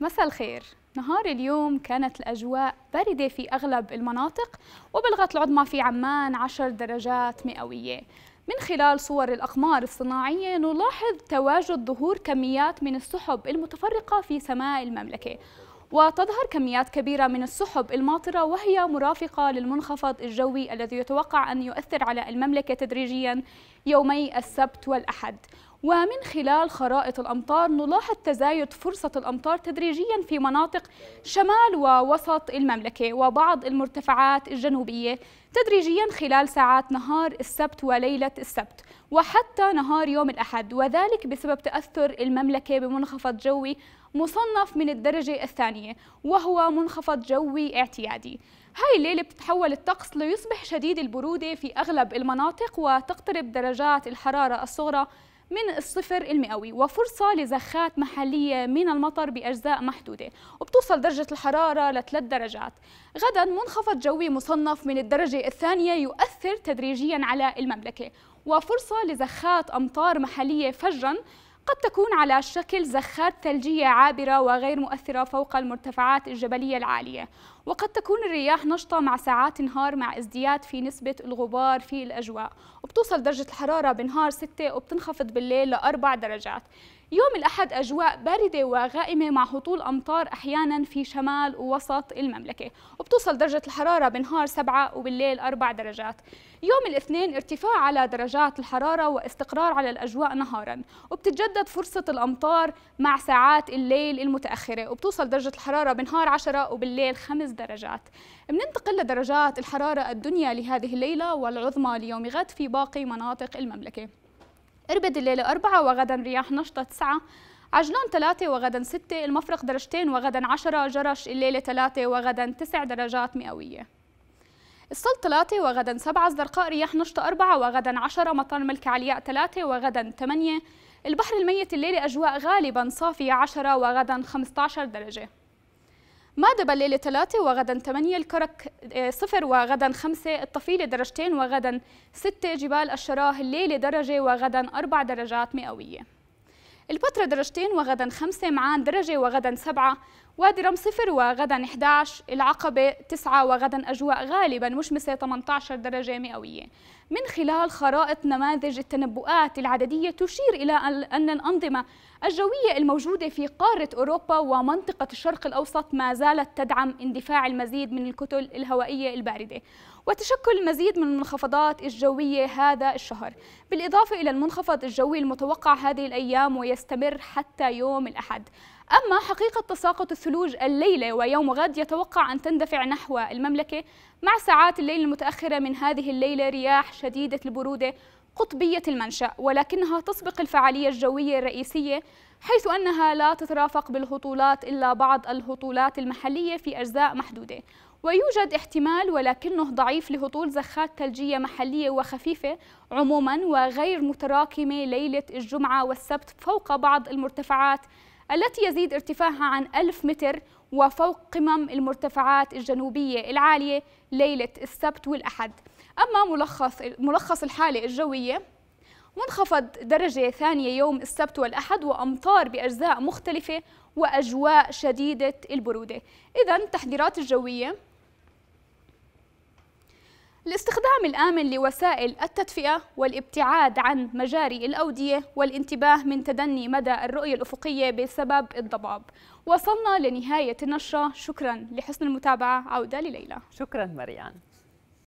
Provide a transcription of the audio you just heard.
مساء الخير نهار اليوم كانت الأجواء باردة في أغلب المناطق وبلغت العظمى في عمان 10 درجات مئوية من خلال صور الأقمار الصناعية نلاحظ تواجد ظهور كميات من السحب المتفرقة في سماء المملكة وتظهر كميات كبيرة من السحب الماطرة وهي مرافقة للمنخفض الجوي الذي يتوقع أن يؤثر على المملكة تدريجيا يومي السبت والأحد ومن خلال خرائط الأمطار نلاحظ تزايد فرصة الأمطار تدريجيا في مناطق شمال ووسط المملكة وبعض المرتفعات الجنوبية تدريجيا خلال ساعات نهار السبت وليلة السبت وحتى نهار يوم الأحد وذلك بسبب تأثر المملكة بمنخفض جوي مصنف من الدرجة الثانية وهو منخفض جوي اعتيادي هاي الليلة بتتحول الطقس ليصبح شديد البرودة في أغلب المناطق وتقترب درجات الحرارة الصغرى من الصفر المئوي وفرصة لزخات محلية من المطر بأجزاء محدودة وبتوصل درجة الحرارة لثلاث درجات غدا منخفض جوي مصنف من الدرجة الثانية يؤثر تدريجيا على المملكة وفرصة لزخات أمطار محلية فجرا قد تكون على شكل زخات ثلجية عابرة وغير مؤثرة فوق المرتفعات الجبلية العالية وقد تكون الرياح نشطة مع ساعات نهار مع ازدياد في نسبة الغبار في الأجواء وبتوصل درجة الحرارة بنهار 6 وبتنخفض بالليل لأربع درجات يوم الأحد أجواء باردة وغائمة مع هطول أمطار أحيانا في شمال ووسط المملكة وبتوصل درجة الحرارة بنهار سبعة وبالليل أربع درجات يوم الاثنين ارتفاع على درجات الحرارة واستقرار على الأجواء نهارا وبتتجدد فرصة الأمطار مع ساعات الليل المتأخرة وبتوصل درجة الحرارة بنهار 10 وبالليل خمس درجات بننتقل لدرجات الحرارة الدنيا لهذه الليلة والعظمى ليوم غد في باقي مناطق المملكة إربد الليلة أربعة وغدا رياح نشطة تسعة عجلون ثلاثة وغدا ستة المفرق درجتين وغدا عشرة جرش الليلة ثلاثة وغدا تسع درجات مئوية الصل ثلاثة وغدا سبعة الزرقاء رياح نشطة أربعة وغدا عشرة مطار ملك علياء ثلاثة وغدا ثمانية البحر الميت الليلة أجواء غالبا صافية عشرة وغدا خمسة عشر درجة مادبا الليلة ثلاثة وغدا ثمانية الكرك آه، صفر وغدا خمسة الطفيلة درجتين وغدا ستة جبال الشراه الليلة درجة وغدا أربع درجات مئوية البتراء درجتين وغدا خمسة معان درجة وغدا سبعة وادي رم صفر وغدا 11 العقبة 9 وغدا أجواء غالبا مشمسة 18 درجة مئوية من خلال خرائط نماذج التنبؤات العددية تشير إلى أن الأنظمة الجوية الموجودة في قارة أوروبا ومنطقة الشرق الأوسط ما زالت تدعم اندفاع المزيد من الكتل الهوائية الباردة وتشكل المزيد من المنخفضات الجوية هذا الشهر بالإضافة إلى المنخفض الجوي المتوقع هذه الأيام ويستمر حتى يوم الأحد أما حقيقة تساقط الثلوج الليلة ويوم غد يتوقع أن تندفع نحو المملكة مع ساعات الليل المتأخرة من هذه الليلة رياح شديدة البرودة قطبية المنشأ ولكنها تسبق الفعالية الجوية الرئيسية حيث أنها لا تترافق بالهطولات إلا بعض الهطولات المحلية في أجزاء محدودة ويوجد احتمال ولكنه ضعيف لهطول زخات ثلجية محلية وخفيفة عموما وغير متراكمة ليلة الجمعة والسبت فوق بعض المرتفعات التي يزيد ارتفاعها عن 1000 متر وفوق قمم المرتفعات الجنوبية العالية ليلة السبت والأحد أما ملخص, ملخص الحالة الجوية منخفض درجة ثانية يوم السبت والأحد وأمطار بأجزاء مختلفة وأجواء شديدة البرودة إذا التحذيرات الجوية الاستخدام الآمن لوسائل التدفئة والابتعاد عن مجاري الأودية والانتباه من تدني مدى الرؤية الأفقية بسبب الضباب وصلنا لنهاية النشرة شكرا لحسن المتابعة عودة لليلى شكرا مريان